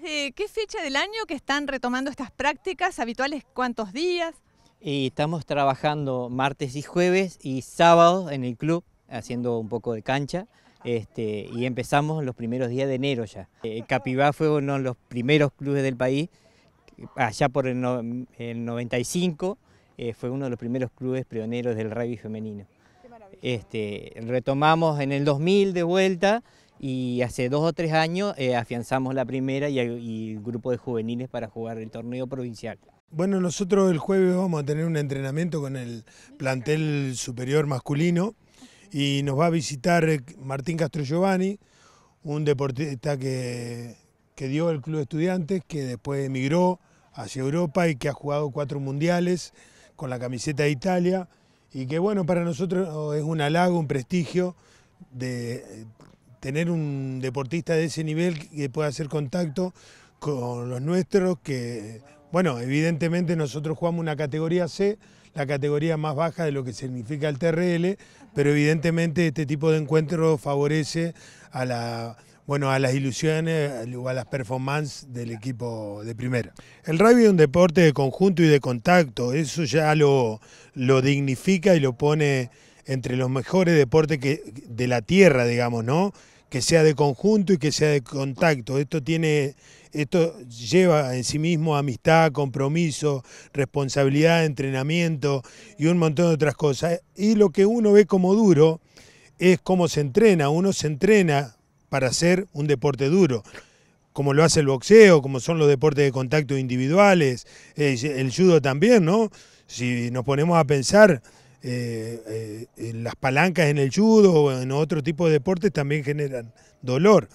qué fecha del año que están retomando estas prácticas habituales? ¿Cuántos días? estamos trabajando martes y jueves y sábados en el club, haciendo un poco de cancha. Este, y empezamos los primeros días de enero ya. El eh, Capibá fue uno de los primeros clubes del país, allá por el, el 95, eh, fue uno de los primeros clubes pioneros del rugby femenino. Este, retomamos en el 2000 de vuelta y hace dos o tres años eh, afianzamos la primera y, el grupo de juveniles para jugar el torneo provincial. Bueno, nosotros el jueves vamos a tener un entrenamiento con el plantel superior masculino y nos va a visitar eh, Martín Castro Giovanni, un deportista que, que dio el Club de Estudiantes, que después emigró hacia Europa y que ha jugado cuatro mundiales con la camiseta de Italia y que bueno, para nosotros es un halago, un prestigio de tener un deportista de ese nivel que pueda hacer contacto con los nuestros, que, bueno, evidentemente nosotros jugamos una categoría C, la categoría más baja de lo que significa el TRL, pero evidentemente este tipo de encuentro favorece a la bueno, a las ilusiones o a las performances del equipo de primera. El rugby es un deporte de conjunto y de contacto, eso ya lo, lo dignifica y lo pone entre los mejores deportes que, de la tierra, digamos, ¿no? Que sea de conjunto y que sea de contacto. Esto tiene, esto lleva en sí mismo amistad, compromiso, responsabilidad, entrenamiento y un montón de otras cosas. Y lo que uno ve como duro es cómo se entrena. Uno se entrena para hacer un deporte duro como lo hace el boxeo, como son los deportes de contacto individuales, eh, el judo también, ¿no? Si nos ponemos a pensar, eh, eh, las palancas en el judo o en otro tipo de deportes también generan dolor.